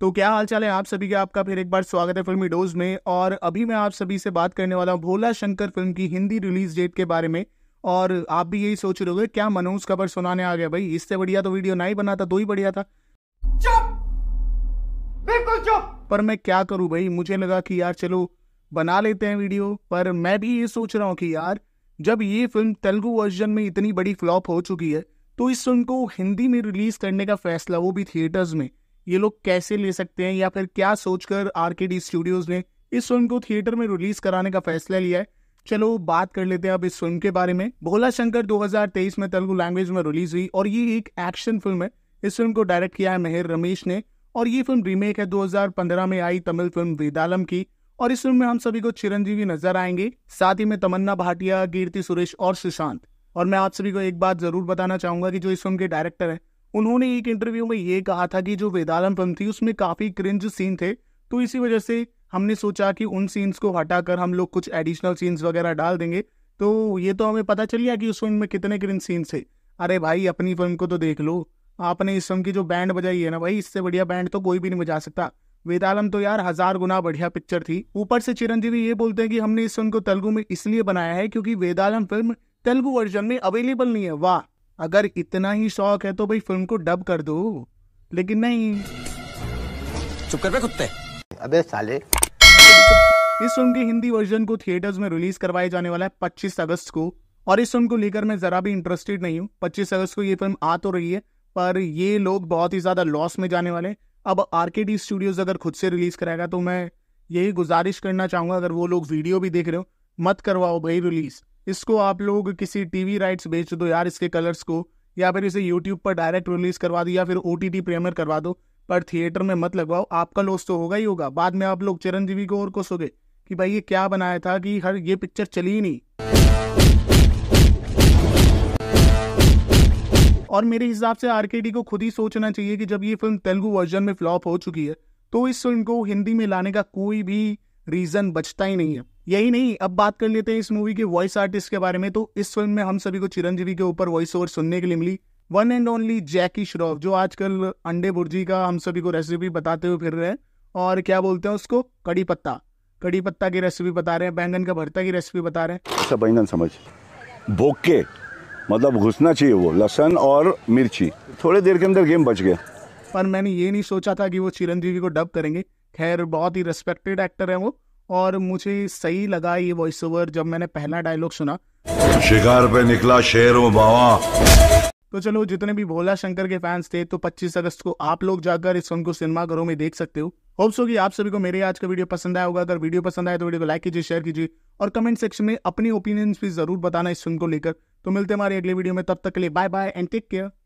तो क्या हाल चाल है आप सभी का आपका फिर एक बार स्वागत है फिल्मी डोज में और अभी मैं आप सभी से बात करने वाला हूँ भोला शंकर फिल्म की हिंदी रिलीज डेट के बारे में और आप भी यही सोच रहे हो क्या मनोज खबर सुनाने आ गया भाई इससे बढ़िया तो वीडियो नहीं बनाता तो ही बढ़िया था चुप बिल्कुल चुप पर मैं क्या करूँ भाई मुझे लगा कि यार चलो बना लेते हैं वीडियो पर मैं भी ये सोच रहा हूँ कि यार जब ये फिल्म तेलुगु वर्जन में इतनी बड़ी फ्लॉप हो चुकी है तो इस फिल्म को हिंदी में रिलीज करने का फैसला वो भी थिएटर्स में ये लोग कैसे ले सकते हैं या फिर क्या सोचकर आर के डी स्टूडियोज ने इस फिल्म को थिएटर में रिलीज कराने का फैसला लिया है चलो बात कर लेते हैं अब इस फिल्म के बारे में भोला शंकर 2023 में तेलुगु लैंग्वेज में रिलीज हुई और ये एक एक्शन फिल्म है इस फिल्म को डायरेक्ट किया है मेहर रमेश ने और ये फिल्म रीमेक है 2015 में आई तमिल फिल्म वेदालम की और इस फिल्म में हम सभी को चिरंजीवी नजर आएंगे साथ ही में तमन्ना भाटिया कीर्ति सुरेश और सुशांत और मैं आप सभी को एक बात जरूर बताना चाहूंगा कि जो इस फिल्म के डायरेक्टर है उन्होंने एक इंटरव्यू में ये कहा था कि जो वेदालम फिल्म थी उसमें काफ़ी क्रिंज सीन थे तो इसी वजह से हमने सोचा कि उन सीन्स को हटाकर हम लोग कुछ एडिशनल सीन्स वगैरह डाल देंगे तो ये तो हमें पता चल गया कि उस फिल्म में कितने क्रिंज सीन्स थे अरे भाई अपनी फिल्म को तो देख लो आपने इस फिल्म की जो बैंड बजाई है ना भाई इससे बढ़िया बैंड तो कोई भी नहीं बजा सकता वेदालम तो यार हजार गुना बढ़िया पिक्चर थी ऊपर से चिरंजीवी ये बोलते हैं कि हमने इस फिल्म को तेलुगु में इसलिए बनाया है क्योंकि वेदालम फिल्म तेलुगु वर्जन में अवेलेबल नहीं है वाह अगर इतना ही शौक है तो भाई फिल्म को डब कर दो लेकिन नहीं चुप कर कुत्ते अबे साले इस फिल्म के हिंदी वर्जन को थिएटर्स में रिलीज करवाया जाने वाला है 25 अगस्त को और इस फिल्म को लेकर मैं जरा भी इंटरेस्टेड नहीं हूँ पच्चीस अगस्त को ये फिल्म आ तो रही है पर ये लोग बहुत ही ज्यादा लॉस में जाने वाले अब आर के डी स्टूडियोज अगर खुद से रिलीज कराएगा तो मैं यही गुजारिश करना चाहूंगा अगर वो लोग वीडियो भी देख रहे हो मत करवाओ भाई रिलीज इसको आप लोग किसी टीवी राइट्स बेच दो यार इसके कलर्स को या फिर इसे यूट्यूब पर डायरेक्ट रिलीज़ करवा दो या फिर ओ टी प्रीमियर करवा दो पर थिएटर में मत लगवाओ आपका लॉस तो होगा ही होगा बाद में आप लोग चिरंजीवी को और कोसोगे कि भाई ये क्या बनाया था कि हर ये पिक्चर चली ही नहीं और मेरे हिसाब से आर को खुद ही सोचना चाहिए कि जब ये फिल्म तेलुगु वर्जन में फ्लॉप हो चुकी है तो इस फिल्म को हिंदी में लाने का कोई भी रीज़न बचता ही नहीं है यही नहीं अब बात कर लेते हैं इस मूवी के वॉइस आर्टिस्ट के बारे में तो इस फिल्म में हम सभी को चिरंजीवी के ऊपर वॉइस ओवर सुनने के लिए मिली one and only Jackie Shroff जो आजकल अंडे भुर्जी का हम सभी को रेसिपी बताते हुए फिर रहे हैं और क्या बोलते हैं उसको कड़ी पत्ता कड़ी पत्ता की रेसिपी बता रहे हैं बैंगन का भरता की रेसिपी बता रहे हैं अच्छा बैंगन समझ बोके मतलब घुसना चाहिए वो लहसन और मिर्ची थोड़ी देर के अंदर गेम बच गया पर मैंने ये नहीं सोचा था कि वो चिरंजीवी को डब करेंगे खैर बहुत ही रेस्पेक्टेड एक्टर है वो और मुझे सही लगा ये वॉइस ओवर जब मैंने पहला डायलॉग सुना शिकार पे निकला शेर बाबा तो चलो जितने भी भोला शंकर के फैंस थे तो 25 अगस्त को आप लोग जाकर इस फिल्म को घरों में देख सकते हो होप्स होगी आप सभी को मेरे आज का वीडियो पसंद आया होगा अगर वीडियो पसंद आए तो वीडियो को लाइक कीजिए शेयर कीजिए और कमेंट सेक्शन में अपनी ओपिनियंस भी जरूर बताना इस फिल्म को लेकर तो मिलते हमारे अगले वीडियो में तब तक के लिए bye bye and take care